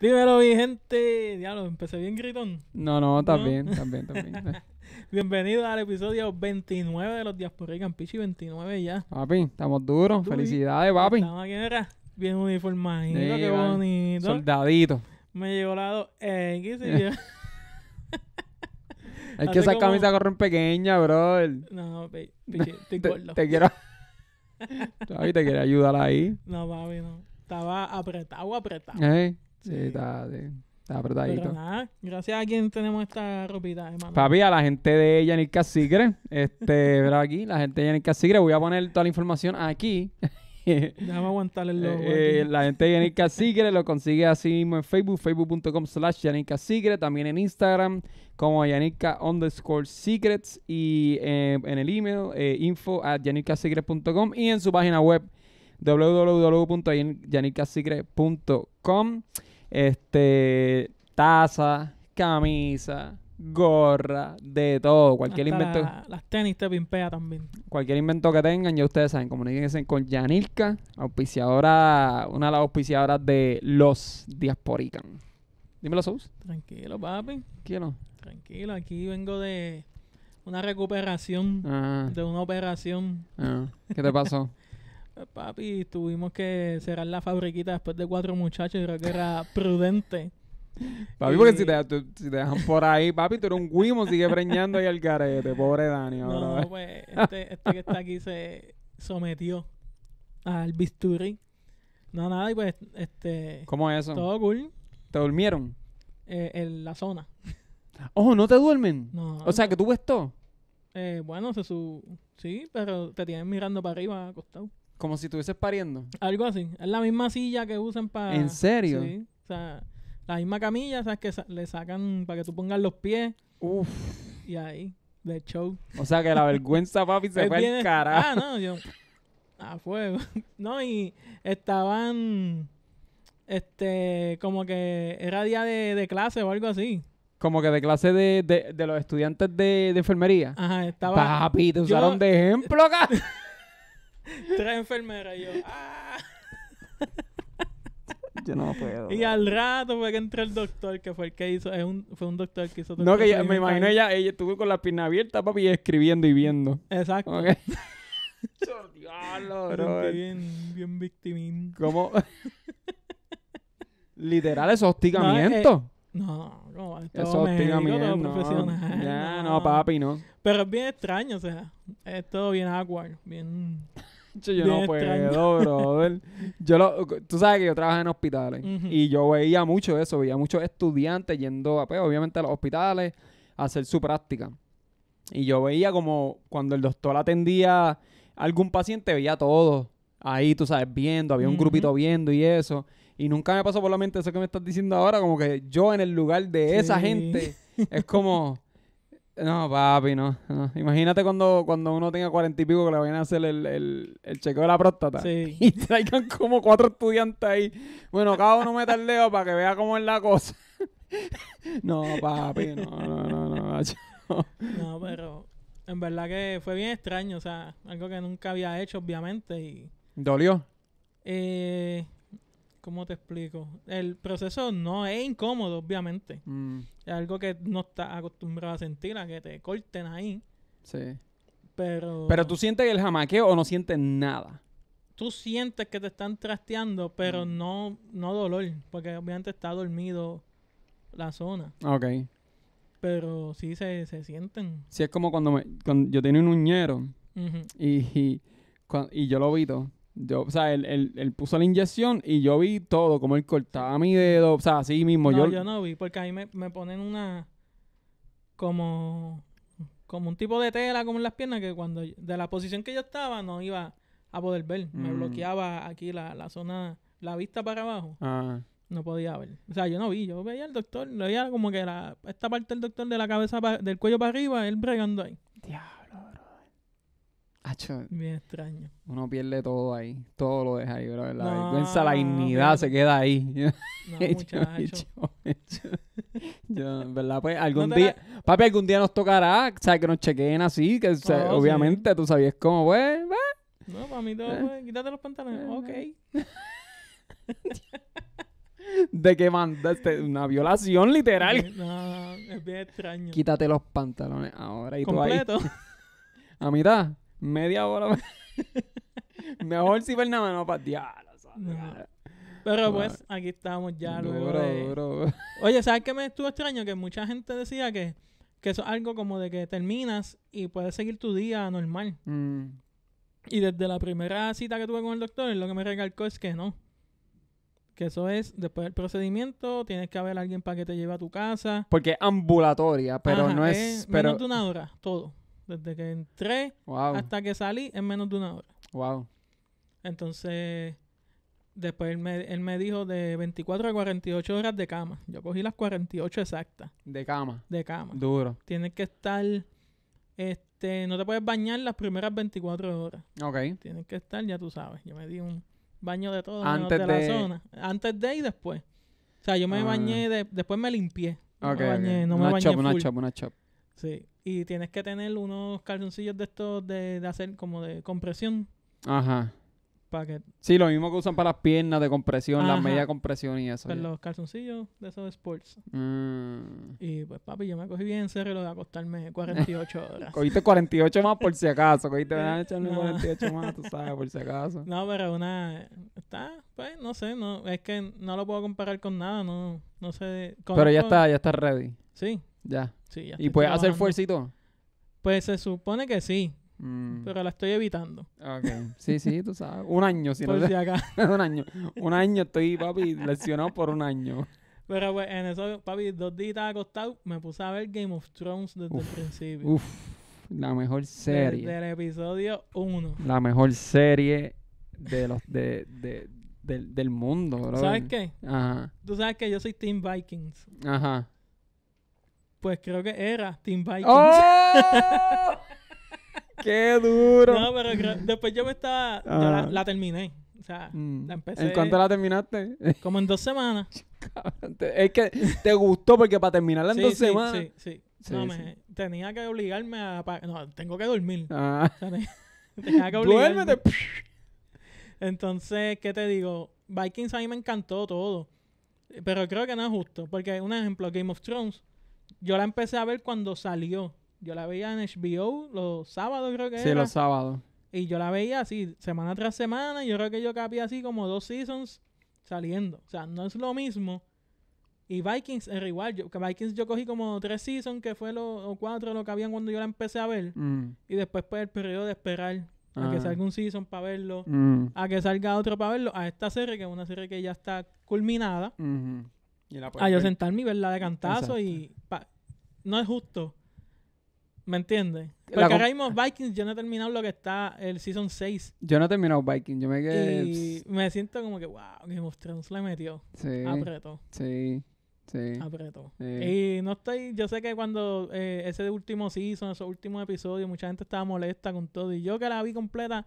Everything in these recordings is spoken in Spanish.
Dímelo, mi gente. Diablo, empecé bien gritón. No, no, también también bien, está bien, bien. Bienvenido al episodio 29 de los Diasporican Pichi 29 ya. Papi, estamos duros. Felicidades, papi. Estamos aquí, era bien uniformadito, qué bonito. Soldadito. Me llegó la lado x y yo. Es que esas camisa camisas corren pequeña bro. No, pe, estoy gordo. Te, quiero. te quiero ayudar ahí. No, papi, no. Estaba apretado, apretado. ¿Eh? Sí, está, gracias a quien tenemos esta ropita, hermano. Papi, a la gente de Yanica Sigre, este, verá aquí, la gente de Yanica Sigre, voy a poner toda la información aquí. Déjame aguantar el logo. Eh, la gente de Yanica Sigre lo consigue así mismo en Facebook, facebook.com slash Yanika también en Instagram como yanica underscore secrets y eh, en el email eh, info at y en su página web www.yanicaSigre.com este, taza, camisa, gorra, de todo. Cualquier invento. las tenis te pimpea también. Cualquier invento que tengan, ya ustedes saben, comuníquense con Yanilka, auspiciadora, una de las auspiciadoras de los Diasporican. Dímelo, Sous. Tranquilo, papi. Tranquilo. Tranquilo, aquí vengo de una recuperación, ah. de una operación. Ah. ¿Qué te pasó? Eh, papi, tuvimos que cerrar la fabriquita después de cuatro muchachos. Creo que era prudente. Papi, porque si te, dejan por ahí, papi, tú eres un guimo, sigue preñando ahí al carete. Pobre Dani. No, pues este, este, que está aquí se sometió al bisturi. No, nada, y pues, este... ¿Cómo es eso? Todo cool. ¿Te durmieron? Eh, en la zona. Oh, ¿no te duermen? No. O sea, que tú ves todo. Eh, bueno, su... sí, pero te tienen mirando para arriba acostado. Como si estuvieses pariendo. Algo así. Es la misma silla que usan para. ¿En serio? Sí. O sea, la misma camilla, ¿sabes? Que le sacan para que tú pongas los pies. Uf. Y ahí, de show. O sea que la vergüenza, papi, se fue al carajo. Ah, no, yo. A fuego. no, y estaban. Este, como que era día de, clase o algo así. Como que de clase de, los estudiantes de, enfermería. Ajá, estaba. Papi, te usaron de ejemplo, acá. Tres enfermeras y yo. Ah". Yo no puedo. Y al rato fue que entró el doctor, que fue el que hizo, un, fue un doctor que hizo No, que me imagino ella, ella estuvo con la pierna abierta, papi, escribiendo y viendo. Exacto. Okay. Diablo, Bien, bien victimín. ¿Cómo? Literal, es hostigamiento. Eh, no, no. no, es hostigamiento. no, ya, no, papi, no. Pero es bien extraño, o sea, es todo bien awkward, bien yo no puedo, brother. Yo lo, tú sabes que yo trabajé en hospitales y yo veía mucho eso, veía muchos estudiantes yendo pues, obviamente a los hospitales a hacer su práctica. Y yo veía como cuando el doctor atendía a algún paciente, veía todo ahí, tú sabes, viendo, había un grupito viendo y eso. Y nunca me pasó por la mente eso que me estás diciendo ahora, como que yo en el lugar de esa gente, es como... No, papi, no, Imagínate cuando, cuando uno tenga cuarenta y pico que le vayan a hacer el, el, chequeo de la próstata. Sí. Y traigan como cuatro estudiantes ahí. Bueno, cada uno meta el dedo para que vea cómo es la cosa. no, papi, no, no, no, no. No, no pero en verdad que fue bien extraño. O sea, algo que nunca había hecho, obviamente. y... ¿Dolió? Eh, ¿Cómo te explico? El proceso no es incómodo, obviamente. Mm. Es algo que no estás acostumbrado a sentir, a que te corten ahí. Sí. Pero... Pero tú sientes el jamaqueo o no sientes nada. Tú sientes que te están trasteando, pero mm. no, no dolor, porque obviamente está dormido la zona. Ok. Pero sí se, sienten. Sí, es como cuando, me, cuando yo tenía un uñero y, y yo lo vi todo. Yo, o sea, él, puso la inyección y yo vi todo, como él cortaba mi dedo, o sea, así mismo. No, yo, no vi, porque ahí me, me ponen una. como. como un tipo de tela, como en las piernas, que cuando. de la posición que yo estaba, no iba a poder ver. Me mm. bloqueaba aquí la, zona, la vista para abajo. Ah. No podía ver. O sea, yo no vi, yo veía al doctor, veía como que la, esta parte del doctor de la cabeza, del cuello para arriba, él bregando ahí. Bien extraño. Uno pierde todo ahí. Todo lo deja ahí, bro. La vergüenza, la dignidad se queda ahí. No, muchacho. yo, verdad, pues algún día... Papi, algún día nos tocará, sea Que nos chequeen así, que obviamente tú sabías cómo, pues... No, para mí todo, eh. pues, quítate los pantalones. Eh, ok. Eh. de que mandaste una violación literal. No, es bien extraño. Quítate los pantalones ahora y ¿Completo? ahí. ¿A mitad? media hora. Mejor si para nada No. Pero pues, aquí estamos ya. luego Oye, ¿sabes qué me estuvo extraño? Que mucha gente decía que, que eso es algo como de que terminas y puedes seguir tu día normal. Mm. Y desde la primera cita que tuve con el doctor, lo que me recalcó es que no. Que eso es, después del procedimiento, tienes que haber alguien para que te lleve a tu casa. Porque ambulatoria, pero no es... pero... de una hora, todo. Desde que entré hasta que salí en menos de una hora. Wow. Entonces, después él me, dijo de 24 a 48 horas de cama. Yo cogí las 48 exactas. De cama. De cama. Duro. Tienes que estar, este, no te puedes bañar las primeras 24 horas. Ok. Tienes que estar, ya tú sabes. Yo me di un baño de todo, antes de, Antes de y después. O sea, yo me ah. bañé, después me limpié. me bañé, una bañé. Una chop, una chop. Sí. Y tienes que tener unos calzoncillos de estos de, de hacer como de compresión. Ajá. Para que... Sí, lo mismo que usan para las piernas de compresión, las medias compresión y eso. Pero pues los calzoncillos de esos sports. Mm. Y pues papi, yo me cogí bien serio lo de acostarme 48 horas. cogiste 48 más por si acaso, cogiste a echarme 48 más, tú sabes, por si acaso. No, pero una... Está, pues, no sé, no es que no lo puedo comparar con nada, no, no sé. Pero ya está, ya está ready. Sí, ya. Sí, ya ¿Y puedes hacer fuercito. Pues se supone que sí. Mm. Pero la estoy evitando. Ok. Sí, sí, tú sabes. Un año, si no. un año. Un año estoy, papi, lesionado por un año. Pero pues en eso, papi, dos días acostado, me puse a ver Game of Thrones desde el principio. Uf, la mejor serie. Del episodio 1. La mejor serie de los de, de, del, del mundo, ¿Sabes qué? Ajá. Tú sabes que yo soy Team Vikings. Ajá. Pues creo que era Team Vikings. ¡Oh! ¡Qué duro! No, pero después yo me estaba. Yo la, ah. terminé. O sea, la mm. empecé. ¿En cuánto la terminaste? Como en dos semanas. es que te gustó porque para terminarla en dos semanas. Sí, sí. sí no, me, tenía que obligarme a. No, tengo que dormir. Ah. tenía, que obligarme. Duérmete. Entonces, ¿qué te digo? Vikings a mí me encantó todo. Pero creo que no es justo. Porque, un ejemplo, Game of Thrones yo la empecé a ver cuando salió. Yo la veía en HBO los sábados, creo que era. Sí, los sábados. Y yo la veía así, semana tras semana. Y yo creo que yo capía así como dos seasons saliendo. O sea, no es lo mismo. Y Vikings era igual. Yo, Vikings yo cogí como tres seasons, que fue los cuatro lo que habían cuando yo la empecé a ver. Mm. Y después pues el periodo de esperar a que ah. salga un season para verlo, mm. a que salga otro para verlo, a esta serie, que es una serie que ya está culminada a yo sentarme mi verla de cantazo y... no es justo. ¿Me entiendes? Porque ahora mismo Vikings, yo no he terminado lo que está el Season 6. Yo no he terminado Vikings, yo me quedé... Y me siento como que, wow, Game of se le metió. Sí. Apretó. Sí. Sí. Apreto. Y no estoy... Yo sé que cuando eh, ese último Season, esos últimos episodios, mucha gente estaba molesta con todo. Y yo que la vi completa,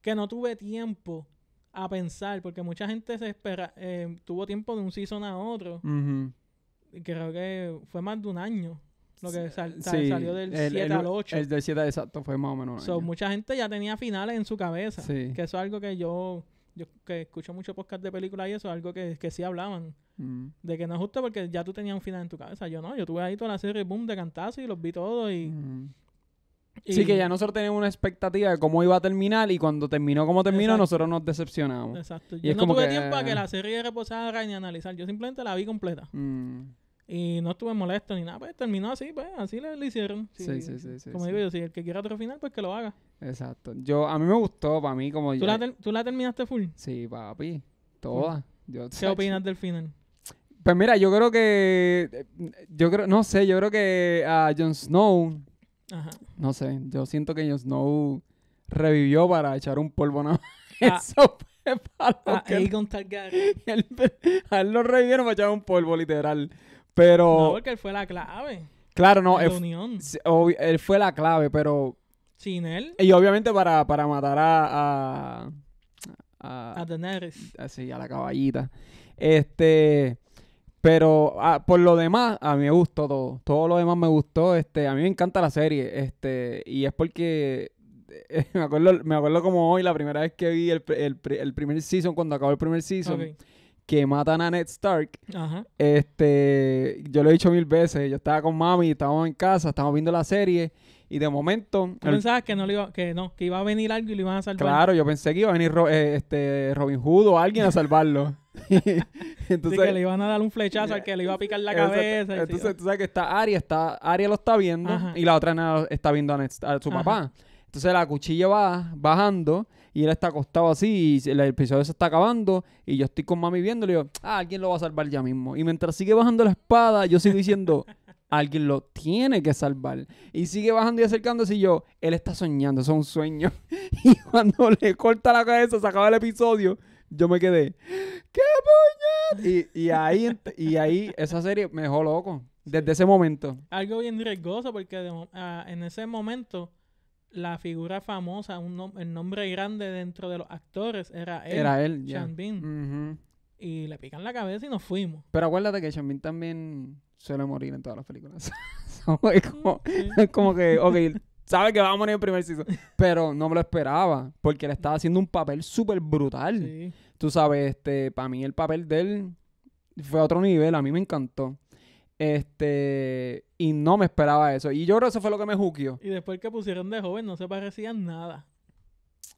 que no tuve tiempo a pensar, porque mucha gente se espera, eh, tuvo tiempo de un season a otro. y creo que fue más de un año. Lo que salió del 7 al 8. El del 7 exacto fue más o menos. so, mucha gente ya tenía finales en su cabeza. Que eso es algo que yo, yo que escucho mucho podcast de películas y eso, es algo que, que sí hablaban. De que no es justo porque ya tú tenías un final en tu cabeza. Yo no, yo tuve ahí toda la serie boom de cantazo y los vi todos y, Sí, que ya nosotros teníamos una expectativa de cómo iba a terminar y cuando terminó como terminó, nosotros nos decepcionamos. Exacto. Y yo no tuve tiempo para que eh, la serie reposara ni analizar. Yo simplemente la vi completa. Mm. Y no estuve molesto ni nada, pues terminó así, pues así le, hicieron. Sí, sí, sí. como digo yo, si el que quiera otro final, pues que lo haga. Exacto. Yo, a mí me gustó, para mí como ¿Tú yo... ¿Tú la terminaste full? Sí, papi, toda. ¿Qué opinas del final? Pues mira, yo creo que, eh, yo creo, no sé, yo creo que a Jon Snow no sé, yo siento que ellos Snow revivió para echar un polvo ah. Eso ah, a él lo revivieron para echar un polvo, literal. Pero... No, porque él fue la clave. Claro, no. él, fue la clave, pero... Sin él. Y obviamente para, matar a... A, a, Así, a la caballita. Este... Pero ah, por lo demás, a mí me gustó todo. Todo lo demás me gustó. Este, a mí me encanta la serie. Este, y es porque eh, me acuerdo, me acuerdo como hoy, la primera vez que vi el, el, primer season, cuando acabó el primer season. que matan a Ned Stark. Este, yo lo he dicho mil veces, yo estaba con mami, estábamos en casa, estábamos viendo la serie y de momento ¿Tú pensabas que no iba, que no, que iba a venir algo y lo iban a salvar. Claro, yo pensé que iba a venir eh, este Robin Hood o alguien a salvarlo. entonces, que le iban a dar un flechazo al que le iba a picar la cabeza. Entonces, tú sabes que está Aria, está, Aria lo está viendo y la otra está viendo a, su papá. Entonces la cuchilla va bajando y él está acostado así y el episodio se está acabando y yo estoy con mami viendo y digo, ah, alguien lo va a salvar ya mismo. Y mientras sigue bajando la espada, yo sigo diciendo, alguien lo tiene que salvar. Y sigue bajando y acercándose y yo, él está soñando, es un sueño. y cuando le corta la cabeza, se acaba el episodio yo me quedé, ¡qué puñet! Y, ahí, y ahí esa serie me dejó loco. Desde ese momento. Algo bien riesgoso porque ah, en ese momento la figura famosa, un el nombre grande dentro de los actores era él. Era él, Y le pican la cabeza y nos fuimos. Pero acuérdate que Sean Bean también suele morir en todas las películas. es, como, es como que, ok, sabe que va a morir en primer season. Pero no me lo esperaba, porque le estaba haciendo un papel súper brutal. Tú sabes, este, para mí el papel de él fue a otro nivel, a mí me encantó. Este, y no me esperaba eso. Y yo creo que eso fue lo que me jukió Y después que pusieron de joven, no se parecían nada.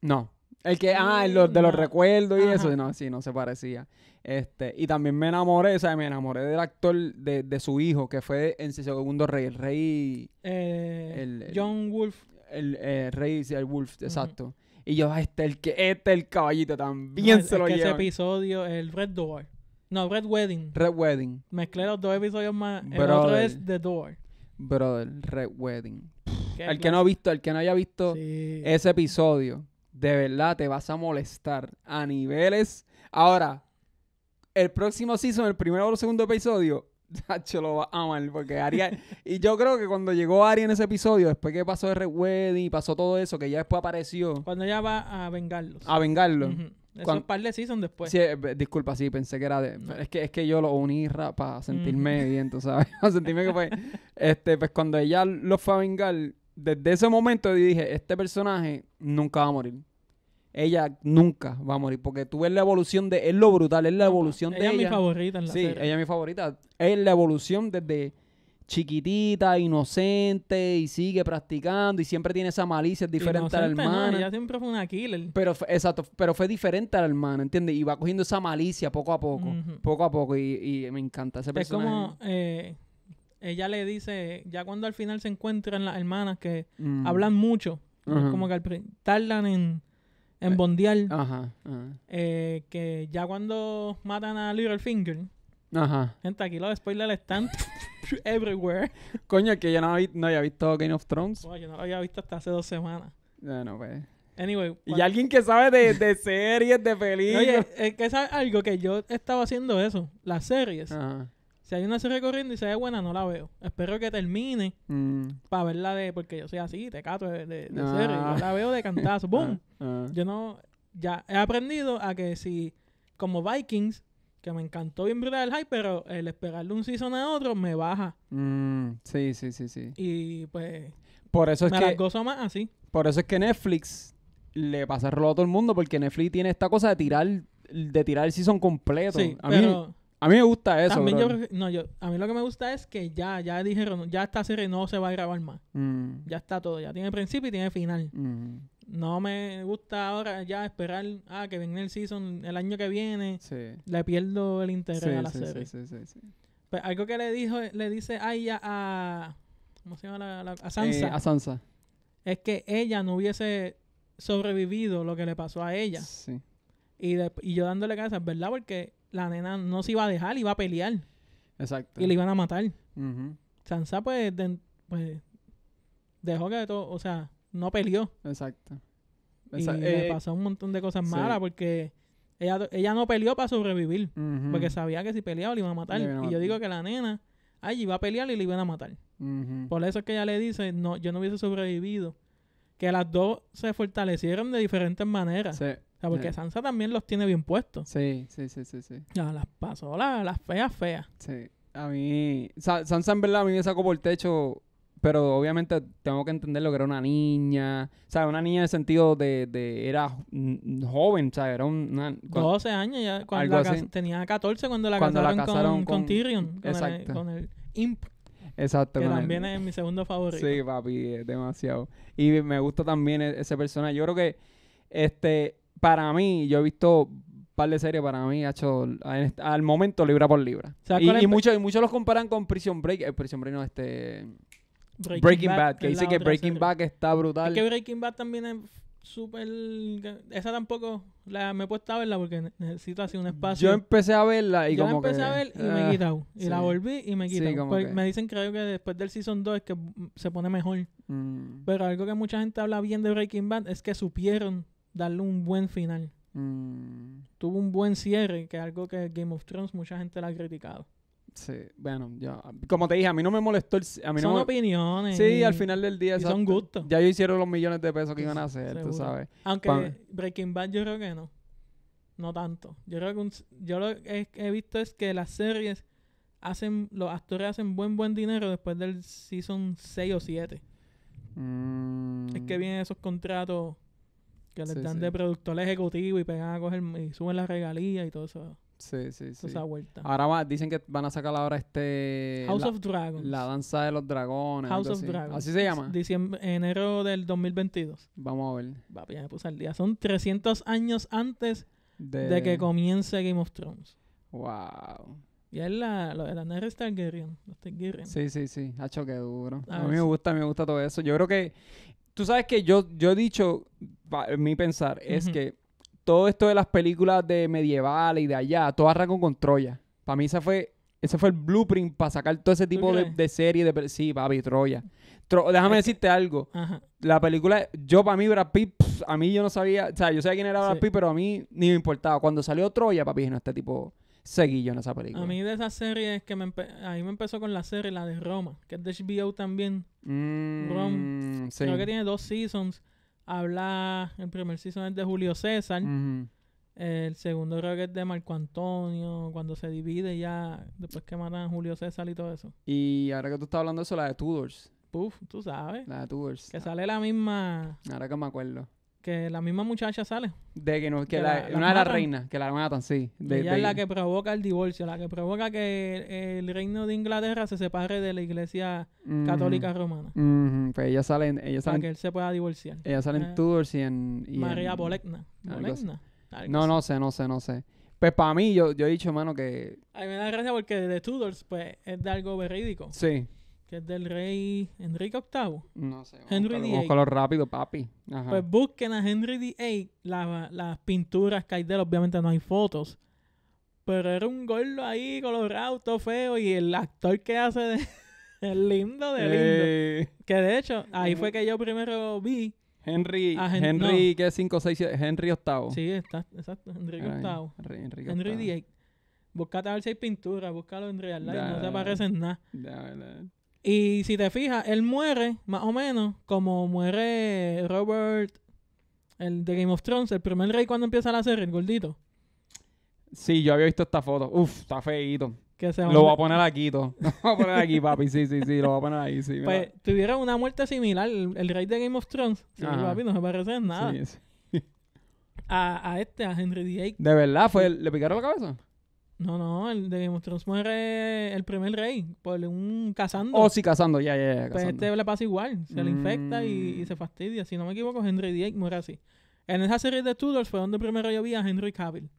No, el que, ah, los de los recuerdos y eso. No, sí, no se parecía. Este, y también me enamoré, o sea, me enamoré del actor de, su hijo, que fue en segundo rey, el rey. Eh, el, John Wolf. El, rey, el Wolf, exacto. Y yo, ah, este el que, este el caballito también se lo que Ese episodio, el Red Door. No, Red Wedding. Red Wedding. Mezclé los dos episodios más. El otro es The Door. Brother, Red Wedding. el que no ha visto, el que no haya visto ese episodio de verdad te vas a molestar a niveles. Ahora, el próximo season, el primero o el segundo episodio, Nacho lo va a amar porque Ari y yo creo que cuando llegó Ari en ese episodio, después que pasó de Wedding y pasó todo eso, que ya después apareció. Cuando ella va a vengarlos. A vengarlos. un par de seasons después. Eh, disculpa, sí, pensé que era de... Es que, es que yo lo uní para sentirme bien, tú sabes. sentirme que fue... Este, pues cuando ella lo fue a vengar, desde ese momento dije, este personaje nunca va a morir. Ella nunca va a morir, porque tú ves la evolución de... Es lo brutal, es la evolución de ella. Ella es mi favorita en la Sí, ella es mi favorita. Es la evolución desde chiquitita, inocente, y sigue practicando, y siempre tiene esa malicia diferente a la hermana. ella siempre fue una killer. Pero fue, exacto, pero fue diferente a la hermana, ¿entiendes? Y va cogiendo esa malicia poco a poco, poco a poco, y, me encanta ese personaje. Es como eh, ella le dice, ya cuando al final se encuentran las hermanas que mm. hablan mucho, como que tardan en, en eh, bondear, eh, que ya cuando matan a Littlefinger, gente, aquí los spoilers están everywhere. Coño, que yo no, había, visto Game of Thrones. yo no lo había visto hasta hace dos semanas. no, pues. Anyway. Y alguien que sabe de, series, de películas. Oye, es que es algo que yo estaba haciendo eso, las series. Ajá si hay una serie corriendo y se ve buena, no la veo. Espero que termine mm. para verla de... Porque yo soy así, te cato de, serie. Ah. la veo de cantazo. ¡Bum! Ah, ah. Yo no... Ya he aprendido a que si... Como Vikings, que me encantó bien brutal el hype, pero el esperarle un season a otro me baja. Mm, sí, sí, sí, sí. Y pues... Por eso es me que... gozo más así. Por eso es que Netflix le pasa el a todo el mundo porque Netflix tiene esta cosa de tirar de tirar el season completo. A mí me gusta eso. a mí lo que me gusta es que ya, ya dijeron, ya esta serie no se va a grabar más. Mm. Ya está todo, ya tiene principio y tiene final. Mm. No me gusta ahora ya esperar ah, que venga el season el año que viene. Sí. Le pierdo el interés a la serie. Sí, sí, sí, pues algo que le dijo, le dice Aya a ¿cómo se llama la, a Sansa? Eh, a Sansa. Es que ella no hubiese sobrevivido lo que le pasó a ella. Sí. Y, yo dándole cabeza, ¿verdad? Porque la nena no se iba a dejar, iba a pelear. Exacto. Y le iban a matar. Sansa, pues, pues, dejó que todo, o sea, no peleó. Exacto. y le eh, pasó un montón de cosas malas porque ella, ella no peleó para sobrevivir. Porque sabía que si peleaba le iban a matar. y yo digo que la nena, allí iba a pelear y le iban a matar. Por eso es que ella le dice, no, yo no hubiese sobrevivido. Que las dos se fortalecieron de diferentes maneras. Sí porque Sansa también los tiene bien puestos. Sí, sí, sí, sí, sí. Ya, las pasó, las, feas, feas. Sí. A mí... Sansa en verdad a mí me sacó por el techo pero obviamente tengo que entender lo que era una niña. O sea, una niña en el sentido de, era joven, sabes era una... 12 años ya, cuando tenía 14 cuando la casaron, con, Tyrion, con El, Imp. Exacto. Que también es mi segundo favorito. Sí, papi, es demasiado. Y me gusta también e-, ese personaje. Yo creo que este para mí, yo he visto un par de series para mí, ha hecho al momento libra por libra. Y, muchos y muchos los comparan con Prison Break. Eh, Prison Break no, este. Breaking, Bad, que dice que Breaking Bad está brutal. Es que Breaking Bad también es súper. Esa tampoco la, me he puesto a verla porque necesito así un espacio. Yo empecé a verla y yo como. Yo empecé a ver y me he ah, quitado. Y la volví y me he quitado. Pues me dicen, creo que después del season 2 es que se pone mejor. Mm. Pero algo que mucha gente habla bien de Breaking Bad es que supieron darle un buen final. Mm. Tuvo un buen cierre, que es algo que Game of Thrones mucha gente la ha criticado. Sí, bueno, yo, como te dije, a mí no me molestó el, a Son opiniones. Sí, al final del día. son gustos. Ya ellos hicieron los millones de pesos que iban a hacer, tú sabes. Aunque Breaking Bad yo creo que no. No tanto. Yo creo que yo lo que he, visto es que las series hacen, los actores hacen buen buen dinero después del season 6 o 7. Mm. Es que vienen esos contratos que le dan de productor ejecutivo y pegan a coger y suben las regalías y todo eso. Sí, sí, sí. Esa vuelta. Ahora dicen que van a sacar ahora este... House of Dragons. La danza de los dragones. House of Dragons. Así se llama. Diciembre, enero del 2022. Vamos a ver. Va, ya me puse al día. Son 300 años antes de, que comience Game of Thrones. Wow. Y es la, de la Nerys Targaryen, Sí, sí, sí. Ha choque duro. A, mí me gusta, me gusta todo eso. Yo creo que... Tú sabes que yo, yo he dicho mi pensar es que todo esto de las películas de medieval y de allá, todo arranca con Troya. Para mí esa fue ese fue el blueprint para sacar todo ese tipo de, de, serie de sí papi Troya déjame decirte algo la película yo para mí Brad Pitt a mí yo no sabía o sea yo sabía quién era Brad Pitt pero a mí ni me importaba cuando salió Troya papi no este tipo yo en esa película a mí de esa serie Es que me ahí me empezó con la serie la de Roma que es de HBO también mm, Roma que tiene dos seasons habla, el primer season es de Julio César. El segundo creo que es de Marco Antonio, cuando se divide ya, después que matan a Julio César y todo eso. Y ahora que tú estás hablando de eso, la de Tudors. Puf, tú sabes. La de Tudors. Que sale la misma. Ahora que me acuerdo que la misma muchacha sale. De que, no, que, la, reina, una de las reinas, que la tan... sí. ella es la que provoca el divorcio, la que provoca que el, reino de Inglaterra se separe de la iglesia católica romana. Pues ella sale, ella sale para que él se pueda divorciar. Ella sale eh, en Tudors y en... María en, No, no sé, no sé, no sé. Pues para mí, yo, yo he dicho, hermano, que... A mí me da gracia porque de Tudors, pues, es de algo verídico. Sí que es del rey Enrique VIII. No sé. Henry VIII. color rápido, papi. Ajá. Pues busquen a Henry VIII las, las pinturas que hay de él. Obviamente no hay fotos. Pero era un gordo ahí, colorado, todo feo. Y el actor que hace de... es lindo de lindo. Eh. Que de hecho, ahí fue que yo primero vi... Henry, Henry, ¿qué es 5, 6, Henry VIII. Sí, está, exacto, Henry VIII. Henry, VIII. Búscate a ver si hay pinturas. búscalo en Real Life, no te parecen nada. de verdad. Y si te fijas, él muere más o menos como muere Robert, el de Game of Thrones, el primer rey cuando empieza la serie, el gordito. Sí, yo había visto esta foto. Uf, está feíto. lo voy a poner aquí, todo. Lo voy a poner aquí, papi. Sí, sí, sí, lo voy a poner ahí. Sí, pues tuviera una muerte similar, el, rey de Game of Thrones. papi, no se parece en nada. A, este, a Henry VIII. ¿De verdad? ¿Fue ¿Le picaron la cabeza? No, no, el de Game of Thrones muere el primer rey por un cazando. Oh, sí, cazando, ya, ya, ya. Pues este le pasa igual, se le infecta mm. y, se fastidia. Si no me equivoco, Henry VIII muere así. En esa serie de Tudors fue donde primero yo vi a Henry Cavill.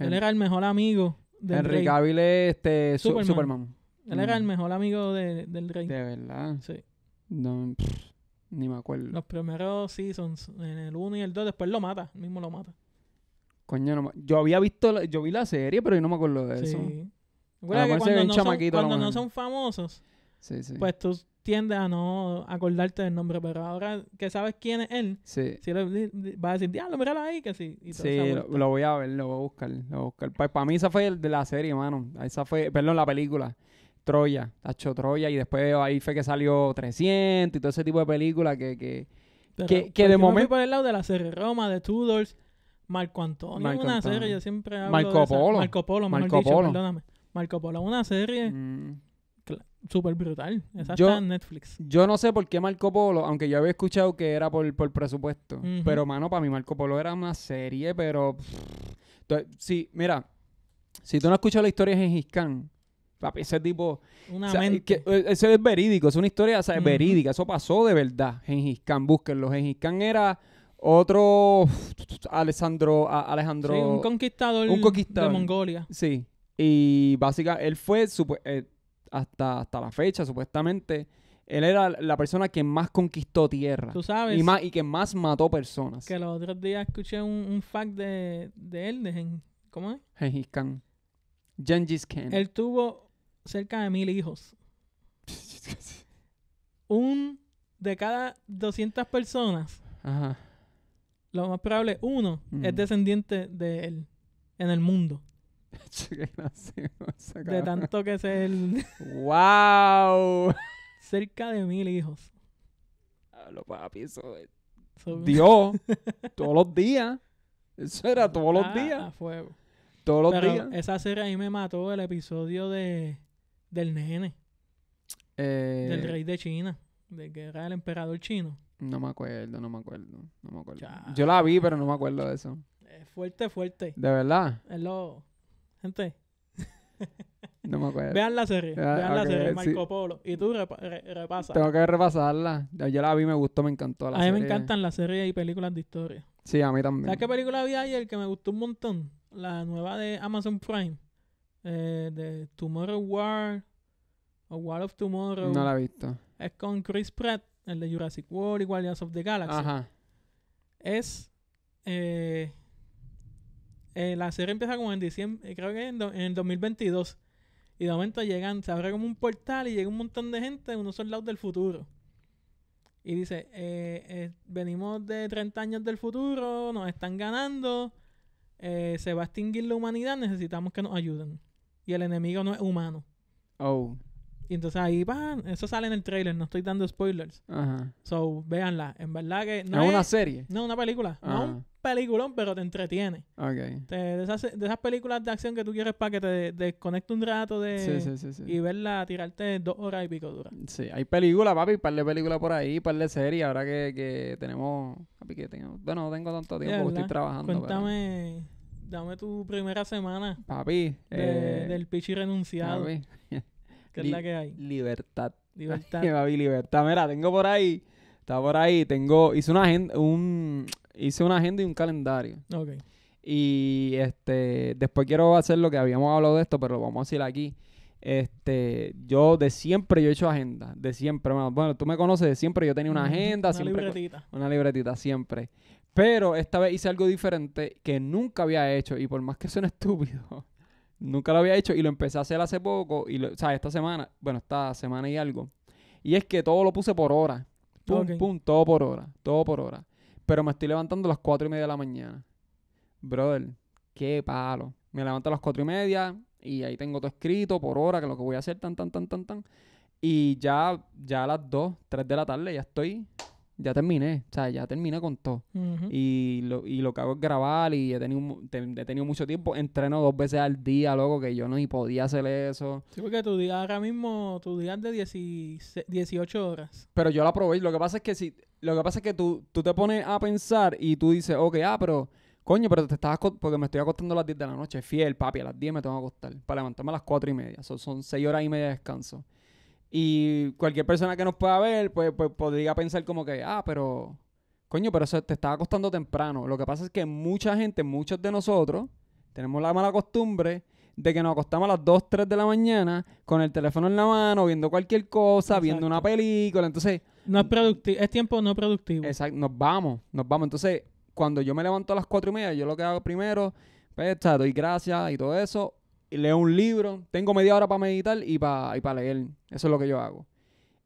Él era el mejor amigo del rey. Henry Cavill es este, Superman. Él era el mm. mejor amigo del rey. De verdad. Sí. ni me acuerdo. Los primeros seasons, en el 1 y el 2, después lo mata, mismo lo mata. Coño, yo había visto, yo vi la serie, pero yo no me acuerdo de eso. cuando, no son, famosos, pues tú tiendes a no acordarte del nombre, pero ahora que sabes quién es él, vas a decir, diablo, míralo ahí, que sí. sí, lo, voy a ver, lo voy a buscar, pues, para mí esa fue el de la serie, hermano. Esa fue, perdón, la película. Troya, hecho Troya, y después ahí fue que salió 300 y todo ese tipo de películas que, que, que, de momento... por el lado de la serie Roma, de Tudors... Marco Antonio Marco una serie, yo siempre hablo Marco Polo. Marco Polo, Marco Polo. perdóname. Marco Polo, una serie mm. súper brutal. Esa en Netflix. Yo no sé por qué Marco Polo, aunque yo había escuchado que era por, presupuesto. Pero, mano, para mí Marco Polo era una serie, pero... Entonces, sí, mira, si tú no escuchado la historia de Gengis Khan, papi, ese tipo... Una Que, eh, ese es verídico, es una historia verídica, eso pasó de verdad, Gengis Khan, búsquenlo. Gengis Khan era... Otro Alessandro, Alejandro. un conquistador, de Mongolia. Sí. Y básicamente él fue eh, hasta, hasta la fecha, supuestamente. Él era la persona que más conquistó tierra. Tú sabes. Y, más, y que más mató personas. Que los otros días escuché un, un fact de, de él, de Gen, ¿cómo es? Gengis Khan. Gengis Khan. Él tuvo cerca de mil hijos. un de cada 200 personas. Ajá lo más probable, uno es mm. descendiente de él en el mundo. de tanto que es el... ¡Wow! Cerca de mil hijos. Dios, todos los días. Eso era todos los días. Todos los días. Esa serie ahí me mató el episodio de del nene. Eh, del rey de China. De que era el emperador chino. No me acuerdo, no me acuerdo, no me acuerdo. Yo la vi, pero no me acuerdo de eso. Eh, fuerte, fuerte. ¿De verdad? Es lo... Gente. No me acuerdo. Vean la serie, ah, vean la serie, Marco Polo. Y tú repasa Tengo que repasarla. Yo la vi, me gustó, me encantó la serie. A mí me encantan las series y películas de historia. Sí, a mí también. ¿Sabes qué película vi ayer que me gustó un montón? La nueva de Amazon Prime. Eh, de Tomorrow War. O War of Tomorrow. No la he visto. Es con Chris Pratt el de Jurassic World y Guardians of the Galaxy, Ajá. es... Eh, eh, la serie empieza como en diciembre, eh, creo que en, en el 2022. Y de momento llegan, se abre como un portal y llega un montón de gente, unos soldados del futuro. Y dice, venimos de 30 años del futuro, nos están ganando, se va a extinguir la humanidad, necesitamos que nos ayuden. Y el enemigo no es humano. Oh. Y entonces ahí van, eso sale en el trailer, no estoy dando spoilers. Ajá. So, véanla. En verdad que no es, una serie. No, una película. no No un peliculón, pero te entretiene. ok de, esas, películas de acción que tú quieres para que te desconecte un rato de y verla tirarte dos horas y pico dura. Sí, hay películas, papi, para par de películas por ahí, para par de series, ahora que, tenemos, papi, que tengo, bueno, no tengo tanto tiempo, porque estoy trabajando. Cuéntame. Dame tu primera semana. Papi. Eh, del pichi renunciado. Papi. ¿Qué es la que hay? Libertad. Libertad. libertad. Mira, tengo por ahí. Está por ahí. Tengo. Hice una agenda, un, hice una agenda y un calendario. Ok. Y este. Después quiero hacer lo que habíamos hablado de esto, pero lo vamos a decir aquí. Este, yo de siempre yo he hecho agenda, de siempre, bueno, tú me conoces de siempre, yo tenía una agenda, una libretita. Una libretita, siempre. Pero esta vez hice algo diferente que nunca había hecho y por más que suene estúpido, Nunca lo había hecho y lo empecé a hacer hace poco, y o sea, esta semana, bueno, esta semana y algo. Y es que todo lo puse por hora. Pum, pum, todo por hora, todo por hora. Pero me estoy levantando a las cuatro y media de la mañana. Brother, qué palo. Me levanto a las cuatro y media y ahí tengo todo escrito por hora, que es lo que voy a hacer, tan, tan, tan, tan, tan. Y ya, ya a las 2, 3 de la tarde ya estoy ya terminé, o sea, ya terminé con todo. y, lo, y lo que hago es grabar y he tenido, tenido mucho tiempo, entreno dos veces al día, loco, que yo no ni podía hacer eso. Sí, porque tu día ahora mismo, tu día es de 18 horas. Pero yo lo probé lo que pasa es que si, lo que pasa es que tú, tú te pones a pensar y tú dices, ok, ah, pero... Coño, pero te estabas porque me estoy acostando a las 10 de la noche. Fiel, papi, a las 10 me tengo que acostar. Para levantarme a las 4 y media. son 6 horas y media de descanso. Y cualquier persona que nos pueda ver, pues, pues, podría pensar como que, ah, pero, coño, pero eso te estaba acostando temprano. Lo que pasa es que mucha gente, muchos de nosotros, tenemos la mala costumbre de que nos acostamos a las 2, 3 de la mañana con el teléfono en la mano, viendo cualquier cosa, viendo una película. Entonces. No es productivo, es tiempo no productivo. Exacto, nos vamos, nos vamos. Entonces, cuando yo me levanto a las 4 y media, yo lo que hago primero, pues, doy gracias y todo eso leo un libro, tengo media hora para meditar y para y leer. Eso es lo que yo hago.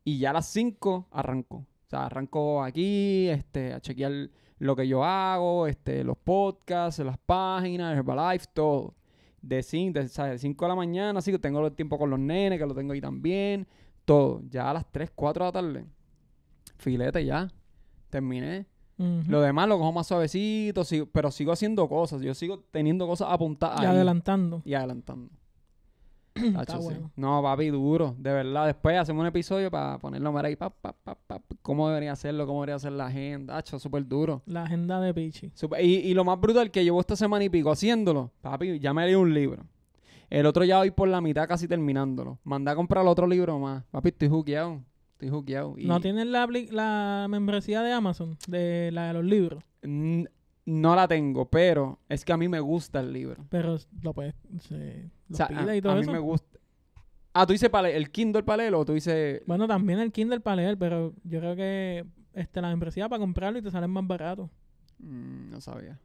Y ya a las 5 arranco. O sea, arranco aquí, este, a chequear lo que yo hago, este, los podcasts, las páginas, Herbalife, todo. De 5 de, de, la mañana, así que tengo el tiempo con los nenes, que lo tengo ahí también, todo. Ya a las 3, 4 de la tarde, filete ya, terminé. Lo demás lo cojo más suavecito, pero sigo haciendo cosas. Yo sigo teniendo cosas apuntadas. Y adelantando. Y adelantando. No, papi, duro. De verdad. Después hacemos un episodio para ponerlo mira, ahí. ¿Cómo debería hacerlo? ¿Cómo debería ser la agenda? Hacho, súper duro. La agenda de Pichi. y, y, lo más brutal que llevo esta semana y pico haciéndolo. Papi, ya me leí un libro. El otro ya voy por la mitad casi terminándolo. Mandé a comprar el otro libro más. Papi, estoy juqueado. Estoy jugueado. Y... ¿No tienes la, la membresía de Amazon? De la de los libros. no la tengo, pero es que a mí me gusta el libro. Pero lo puedes. Se, lo y todo a mí me gusta. Ah, tú dices el Kindle para leer o tú dices. Bueno, también el Kindle para leer, pero yo creo que este, la membresía para comprarlo y te salen más barato. Mm, no sabía.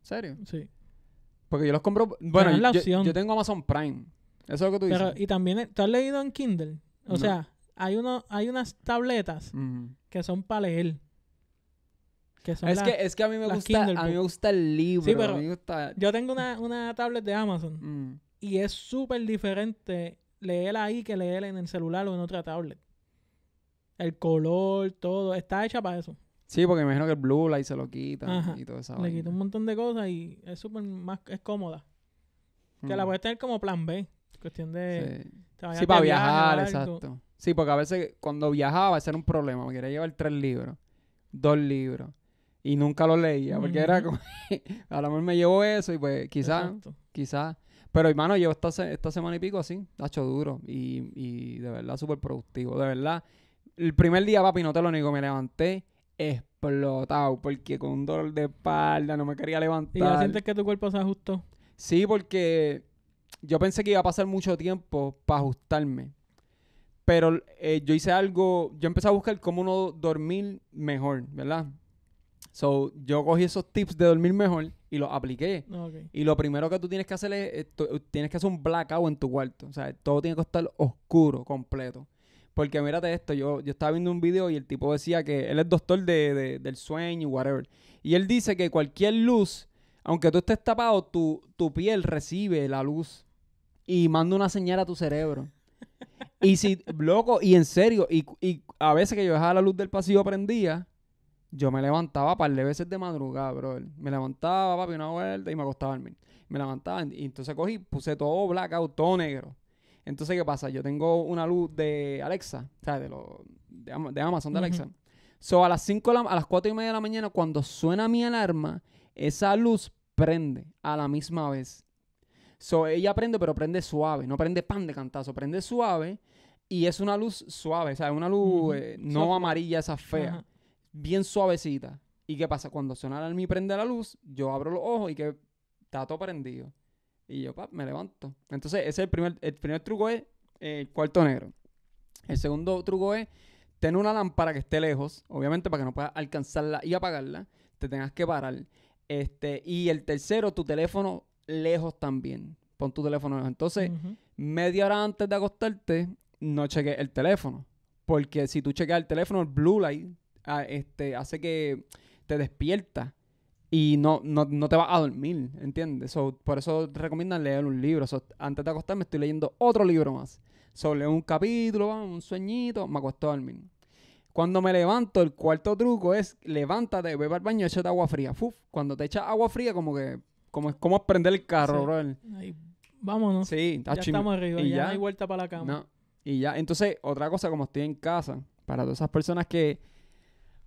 ¿En serio? Sí. Porque yo los compro. Bueno, yo, tengo Amazon Prime. Eso es lo que tú dices. Pero, y también, ¿tú has leído en Kindle? O sea, hay, uno, hay unas tabletas que son para leer. es, que, a mí me gusta a mí me gusta el libro. yo tengo una, una tablet de Amazon y es súper diferente leer ahí que leer en el celular o en otra tablet. El color, todo, está hecha para eso. Sí, porque imagino que el blue light se lo quita y todo eso. Le quita un montón de cosas y es súper más es cómoda. Que la puedes tener como plan B, cuestión de Sí, para viajar, exacto. Sí, porque a veces cuando viajaba ese era un problema. Me quería llevar tres libros, dos libros. Y nunca los leía, porque era como... a lo mejor me llevo eso y pues quizás, quizás... Pero hermano, llevo esta, semana y pico así, ha hecho duro y, de verdad súper productivo. De verdad, el primer día, papi, no te lo digo, me levanté explotado porque con un dolor de espalda no me quería levantar. ¿Y sientes que tu cuerpo se ajustó? Sí, porque yo pensé que iba a pasar mucho tiempo para ajustarme. Pero eh, yo hice algo, yo empecé a buscar cómo uno dormir mejor, ¿verdad? So, yo cogí esos tips de dormir mejor y los apliqué. Y lo primero que tú tienes que hacer es, eh, tienes que hacer un blackout en tu cuarto. O sea, todo tiene que estar oscuro, completo. Porque mírate esto, yo, yo estaba viendo un video y el tipo decía que él es doctor de, del sueño, whatever. Y él dice que cualquier luz, aunque tú estés tapado, tu, tu piel recibe la luz y mando una señal a tu cerebro. Y si, loco, y en serio, y, a veces que yo dejaba la luz del pasillo prendida, yo me levantaba para de veces de madrugada, bro. Me levantaba, papi, una vuelta y me acostaba Me levantaba y entonces cogí, puse todo blackout, todo negro. Entonces, ¿qué pasa? Yo tengo una luz de Alexa, o de, Amazon, de Alexa. So, a las, cinco, a las cuatro y media de la mañana, cuando suena mi alarma, esa luz prende a la misma vez. So, ella aprende, pero prende suave, no prende pan de cantazo, prende suave y es una luz suave, o sea, una luz eh, no amarilla, esa fea, bien suavecita. ¿Y qué pasa? Cuando suena mí mi prende la luz, yo abro los ojos y que está todo prendido. Y yo, pap, me levanto. Entonces, ese es el primer, el primer truco es el eh, cuarto negro. El segundo truco es tener una lámpara que esté lejos, obviamente para que no puedas alcanzarla y apagarla, te tengas que parar. Este, y el tercero, tu teléfono lejos también. Pon tu teléfono lejos. Entonces, media hora antes de acostarte, no cheques el teléfono. Porque si tú cheques el teléfono, el blue light ah, este, hace que te despierta y no, no, te vas a dormir, ¿entiendes? por eso te recomiendan leer un libro. antes de acostarme estoy leyendo otro libro más. Sobre un capítulo, un sueñito, me acostó a dormir. Cuando me levanto, el cuarto truco es levántate, beba al baño, échate agua fría. cuando te echas agua fría, como que ¿Cómo como aprender el carro, bro. vámonos. Sí, ya estamos arriba, y ya, no hay vuelta para la cama. No. Y ya, entonces, otra cosa, como estoy en casa, para todas esas personas que.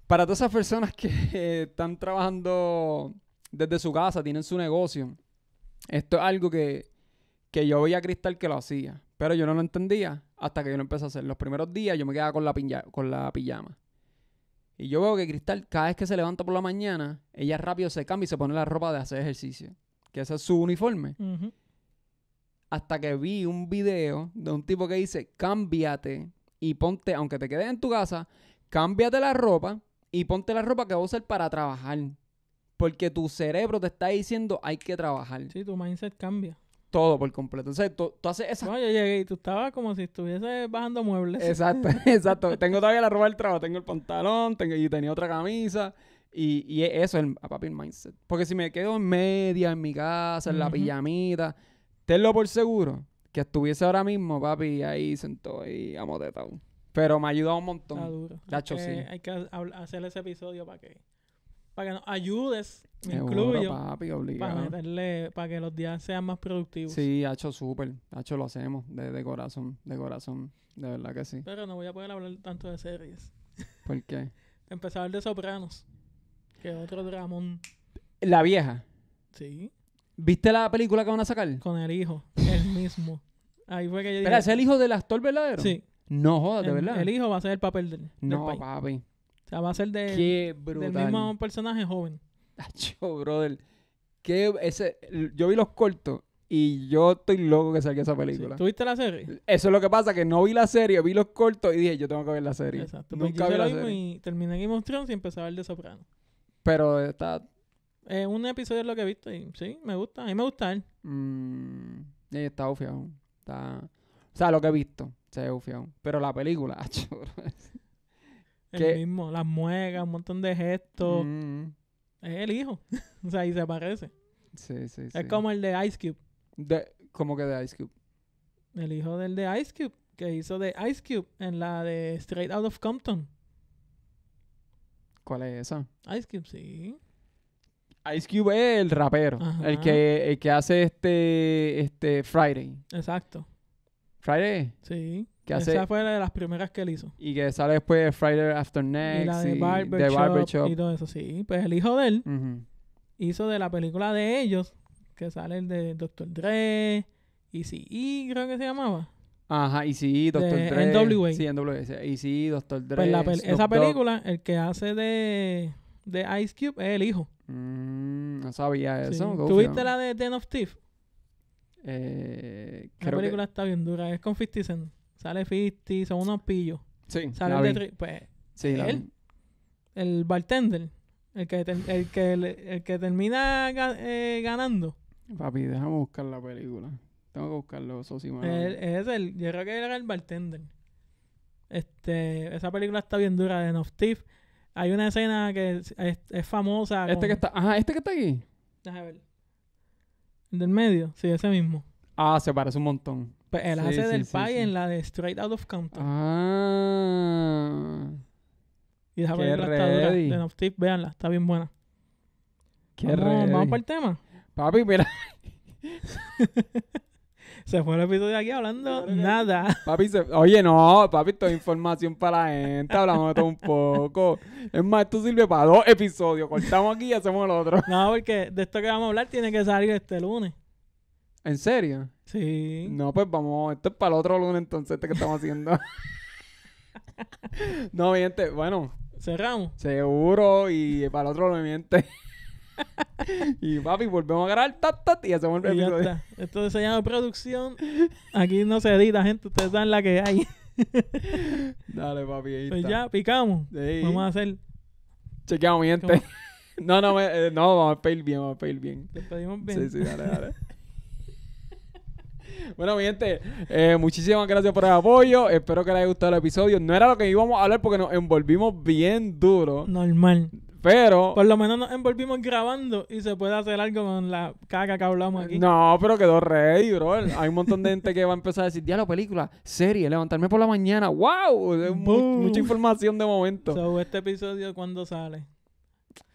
Para todas esas personas que están trabajando desde su casa, tienen su negocio. Esto es algo que, que yo veía a Cristal que lo hacía, pero yo no lo entendía hasta que yo lo empecé a hacer. Los primeros días yo me quedaba con la, con la pijama. Y yo veo que Cristal, cada vez que se levanta por la mañana, ella rápido se cambia y se pone la ropa de hacer ejercicio, que ese es su uniforme. Hasta que vi un video de un tipo que dice, cámbiate y ponte, aunque te quedes en tu casa, cámbiate la ropa y ponte la ropa que vas a usar para trabajar. Porque tu cerebro te está diciendo hay que trabajar. Sí, tu mindset cambia todo por completo. Entonces, tú, tú haces esa... No, yo llegué y tú estabas como si estuviese bajando muebles. Exacto, exacto. tengo todavía la ropa del trabajo. Tengo el pantalón tengo, y tenía otra camisa. Y, eso es el, ah, papi, mindset. Porque si me quedo en media, en mi casa, en la pijamita, tenlo por seguro que estuviese ahora mismo, papi, ahí sentado y amodetado. Pero me ha ayudado un montón. Está duro. La hay que hacer ese episodio para que para que nos ayudes, me incluyo, para que los días sean más productivos. Sí, ha hecho súper, ha hecho lo hacemos, de, corazón, de corazón, de verdad que sí. Pero no voy a poder hablar tanto de series. ¿Por qué? empezaba el de Sopranos, que otro dramón. La vieja. Sí. ¿Viste la película que van a sacar? Con el hijo, el mismo. Ahí fue que yo dije. Pero es el hijo del actor verdadero. Sí. No jodas, de verdad. El hijo va a ser el papel del, no, papi sea, va a ser de, del mismo personaje joven. Yo, brother. ese, yo vi los cortos y yo estoy loco que salga esa película. ¿Tú viste la serie? Eso es lo que pasa, que no vi la serie, vi los cortos y dije, yo tengo que ver la serie. Exacto. Pues, Nunca vi la serie. Y terminé Game of Thrones y empecé a ver de Soprano. Pero está... un episodio es lo que he visto y sí, me gusta. A mí me gusta él. Mm, está ufiado. Está... O sea, lo que he visto, se ha Pero la película, El mismo, las muegas, un montón de gestos. Mm. Es el hijo. o sea, y se parece. Sí, sí, es como el de Ice Cube. De, ¿Cómo que de Ice Cube? El hijo del de Ice Cube, que hizo de Ice Cube en la de Straight Out of Compton. ¿Cuál es esa? Ice Cube, sí. Ice Cube es el rapero, el que, hace este, este Friday. Exacto. ¿Friday? Sí. Esa fue la de las primeras que él hizo. Y que sale después de Friday After Next. Y la de, Barbershop Barber, Y todo eso, sí. Pues el hijo de él hizo de la película de ellos, que sale el de Dr. Dre, Easy e, creo que se llamaba. Ajá, Easy e, Dr. Doctor Dre. NWA. Sí, NWA. Easy e, Dr. Dre. Pues esa película, el que hace de, de Ice Cube es el hijo. Mm, no sabía eso. ¿Tuviste la de Ten of Thief? Eh, la película está bien dura, es con 50 sale 50, son unos pillos. Sí, sale el de pues el bartender, el que, el que, el, que termina eh, ganando. Papi, déjame buscar la película. Tengo que buscarlo, eso sí, es el, yo creo que era el bartender. Este, esa película está bien dura de Noftif. Hay una escena que es, famosa. Este que está, ajá, este que está aquí. Déjame ver. ¿El del medio? Sí, ese mismo. Ah, se parece un montón. El eh, él hace del Pai en la de Straight Out of Compton. Ah. Y deja ver la estadura de tip véanla, está bien buena. Qué vamos, vamos para el tema. Papi, mira. se fue el episodio aquí hablando nada. Papi, oye, no, papi, esto es información para la gente, hablamos de todo un poco. Es más, esto sirve para dos episodios. Cortamos aquí y hacemos el otro. No, porque de esto que vamos a hablar tiene que salir este lunes. ¿En serio? Sí. No, pues vamos, esto es para el otro lunes entonces, este que estamos haciendo. no, mi gente, bueno. Cerramos. Seguro, y para el otro lunes, miente. y papi, volvemos a grabar tat, tat, y hacemos el Ya Esto se llama producción. Aquí no se edita, gente. Ustedes dan la que hay. Dale, papi. Ahí pues ya, picamos. Sí. Vamos a hacer. Chequeamos, mi gente. No, no, eh, no, vamos a pedir bien, vamos a pedir bien. Te pedimos bien. Sí, sí, dale, dale. Bueno, mi gente, eh, muchísimas gracias por el apoyo. Espero que les haya gustado el episodio. No era lo que íbamos a hablar porque nos envolvimos bien duro. Normal. Pero. Por lo menos nos envolvimos grabando y se puede hacer algo con la caca que hablamos aquí. No, pero quedó rey, bro. Hay un montón de gente que va a empezar a decir: Diablo, película, serie, levantarme por la mañana. ¡Wow! Mucha información de momento. So, este episodio, ¿cuándo sale?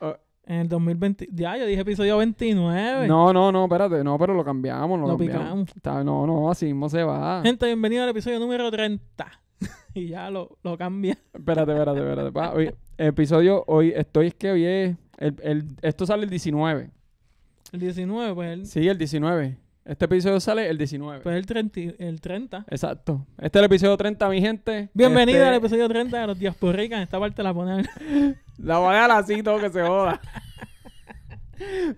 Uh, en el 2020. Ya, yo dije episodio 29. No, no, no, espérate. No, pero lo cambiamos. Lo, cambiamos. no, no, así mismo se va. Gente, bienvenido al episodio número 30. y ya lo, lo cambia. Espérate, espérate, espérate. episodio, hoy estoy Es que hoy es. El, esto sale el 19. ¿El 19? Pues el... Sí, el 19. Este episodio sale el 19. Pues el 30. El 30. Exacto. Este es el episodio 30, mi gente. Bienvenido este al episodio 30 de los En Esta parte la ponen. la ponen así, todo que se joda.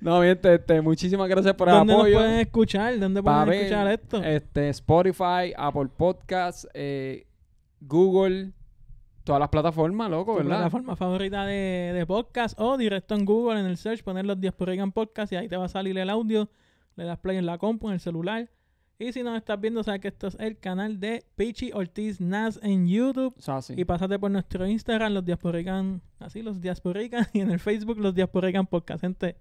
No, mi gente, este, muchísimas gracias por el apoyo. ¿Dónde pueden escuchar? ¿Dónde pueden escuchar esto? Este, Spotify, Apple Podcasts, eh, Google, todas las plataformas, loco, ¿verdad? plataforma favorita de, de podcast o directo en Google, en el search, poner los en Podcast y ahí te va a salir el audio le das play en la compu, en el celular. Y si no estás viendo, sabes que esto es el canal de Pichi Ortiz Nas en YouTube. Y pásate por nuestro Instagram, los Diasporican, así los Diasporican, y en el Facebook, los Diasporican Podcast. Gente,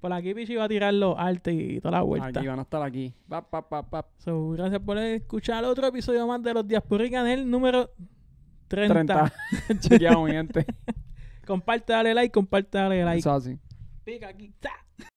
por aquí Pichi va a tirar alto y toda la vuelta. Aquí van a estar aquí. gracias por escuchar otro episodio más de los Diasporican, el número 30. 30. Chequeamos, gente. comparte, dale like, comparte, dale like. Pica aquí.